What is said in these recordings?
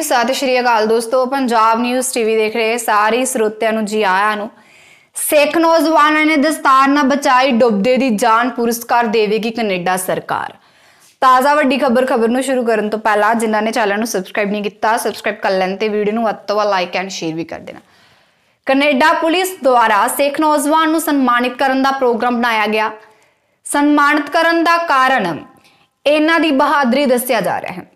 ਜੀ ਸਤਿ ਸ਼੍ਰੀ ਅਕਾਲ ਦੋਸਤੋ ਪੰਜਾਬ ਨਿਊਜ਼ ਟੀਵੀ ਦੇਖ ਰਹੇ ਸਾਰੇ ਸਰੋਤਿਆਂ ਨੂੰ ਜੀ ਆਇਆਂ ਨੂੰ ਸਿੱਖ ਨੌਜਵਾਨਾਂ ਨੇ ਦਸਤਾਰ ਨਾ ਬਚਾਈ ਡੁੱਬਦੇ ਦੀ ਜਾਨ ਪੁਰਸਕਾਰ ਦੇਵੇਗੀ ਕੈਨੇਡਾ ਸਰਕਾਰ ਤਾਜ਼ਾ ਵੱਡੀ ਖਬਰ ਖਬਰ ਨੂੰ ਸ਼ੁਰੂ ਕਰਨ ਤੋਂ ਪਹਿਲਾਂ ਜਿਨ੍ਹਾਂ ਨੇ ਚੈਨਲ ਨੂੰ ਸਬਸਕ੍ਰਾਈਬ ਨਹੀਂ ਕੀਤਾ ਸਬਸਕ੍ਰਾਈਬ ਕਰ ਲੈਣ ਤੇ ਵੀਡੀਓ ਨੂੰ ਵੱਧ ਤੋਂ ਵੱਧ ਲਾਈਕ ਐਂਡ ਸ਼ੇਅਰ ਵੀ ਕਰ ਦੇਣਾ ਕੈਨੇਡਾ ਪੁਲਿਸ ਦੁਆਰਾ ਸਿੱਖ ਨੌਜਵਾਨ ਨੂੰ ਸਨਮਾਨਿਤ ਕਰਨ ਦਾ ਪ੍ਰੋਗਰਾਮ ਬਣਾਇਆ ਗਿਆ ਸਨਮਾਨਿਤ ਕਰਨ ਦਾ ਕਾਰਨ ਇਹਨਾਂ ਦੀ ਬਹਾਦਰੀ ਦੱਸਿਆ ਜਾ ਰਿਹਾ ਹੈ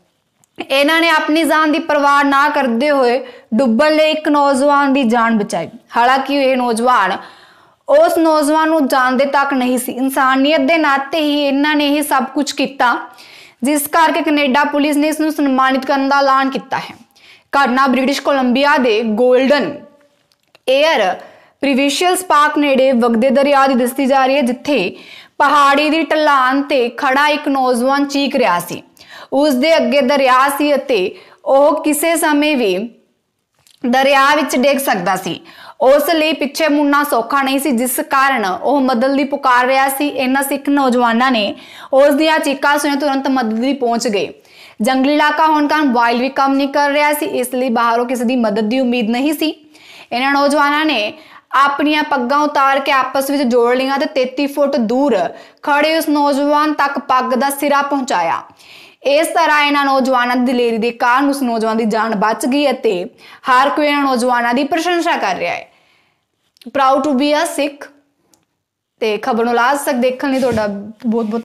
ਇਹਨਾਂ ਨੇ ਆਪਣੀ ਜਾਨ ਦੀ ਪਰਵਾਹ ਨਾ ਕਰਦੇ ਹੋਏ ਡੁੱਬਣ ਲਈ ਇੱਕ ਨੌਜਵਾਨ ਦੀ ਜਾਨ ਬਚਾਈ ਹਾਲਾਂਕਿ ਇਹ ਨੌਜਵਾਨ ਉਸ ਨੌਜਵਾਨ ਨੂੰ ਜਾਣਦੇ ਤੱਕ ਨਹੀਂ ਸੀ ਇਨਸਾਨੀਅਤ ਦੇ ਨਾਤੇ ਹੀ ਇਹਨਾਂ ਨੇ ਇਹ ਸਭ ਕੁਝ ਕੀਤਾ ਜਿਸ ਕਰਕੇ ਕੈਨੇਡਾ ਪੁਲਿਸ ਨੇ ਇਸ ਨੂੰ ਸਨਮਾਨਿਤ ਕਰਨ ਦਾ ਐਲਾਨ ਕੀਤਾ ਹੈ ਘਟਨਾ ਬ੍ਰਿਟਿਸ਼ ਕੋਲੰਬੀਆ ਦੇ 골ਡਨ 에ਅਰ ਪ੍ਰੀਵਿਸ਼ੀਅਲ ਸਪਾਰਕ ਨੇੜੇ ਵਗਦੇ ਦਰਿਆ ਦੀ ਦਿਸਤੀ ਜਾ ਰਹੀ ਹੈ ਜਿੱਥੇ ਪਹਾੜੀ ਦੀ ਢਲਾਨ ਤੇ ਖੜਾ ਇੱਕ ਨੌਜਵਾਨ ਚੀਕ ਰਿਹਾ ਸੀ ਉਸ ਦੇ ਅੱਗੇ ਦਰਿਆ ਸੀ ਅਤੇ ਉਹ ਕਿਸੇ ਸਮੇਂ ਵੀ ਦਰਿਆ ਵਿੱਚ ਡਿੱਗ ਸਕਦਾ ਸੀ ਉਸ ਲਈ ਪਿੱਛੇ ਮੁੜਨਾ ਸੌਖਾ ਨਹੀਂ ਸੀ ਜਿਸ ਕਾਰਨ ਉਹ ਮਦਦ ਦੀ ਪੁਕਾਰ ਰਿਹਾ ਸੀ ਇਹਨਾਂ ਸਿੱਖ ਨੌਜਵਾਨਾਂ ਨੇ ਉਸ ਦੀਆਂ ਚੀਕਾਂ ਸੁਣ ਤੁਰੰਤ ਮਦਦ ਲਈ ਪਹੁੰਚ ਗਏ ਜੰਗਲੀ ਇਲਾਕਾ ਹੋਣ ਕਾਰਨ ਵਾਇਲ ਵੀ ਕੰਮ ਨਹੀਂ ਕਰ ਰਿਹਾ ਸੀ ਇਸ ਲਈ ਬਾਹਰੋਂ ਕਿਸੇ ਦੀ ਮਦਦ ਦੀ ਉਮੀਦ ਨਹੀਂ ਸੀ ਇਹਨਾਂ ਨੌਜਵਾਨਾਂ ਨੇ ਆਪਣੀਆਂ ਪੱਗਾਂ ਉਤਾਰ ਕੇ ਆਪਸ ਵਿੱਚ ਜੋੜ ਲਈਆਂ ਤੇ 33 ਫੁੱਟ ਦੂਰ ਖੜੇ ਉਸ ਨੌਜਵਾਨ ਤੱਕ ਪੱਗ ਦਾ ਸਿਰਾ ਪਹੁੰਚਾਇਆ ਇਸ ਤਰ੍ਹਾਂ ਇਹਨਾਂ ਨੌਜਵਾਨਾਂ ਦੀ ਦਲੇਰੀ ਦੇ ਕਾਰਨ ਉਸ ਨੌਜਵਾਨ ਦੀ ਜਾਨ ਬਚ ਗਈ ਅਤੇ ਹਰ ਕੋਈ ਇਹਨਾਂ ਨੌਜਵਾਨਾਂ ਦੀ ਪ੍ਰਸ਼ੰਸਾ ਕਰ ਰਿਹਾ ਹੈ proud to be a Sikh ਤੇ ਖਬਰ ਨੂੰ ਲਾਜ ਤੱਕ ਦੇਖਣ ਲਈ ਤੁਹਾਡਾ ਬਹੁਤ ਬਹੁਤ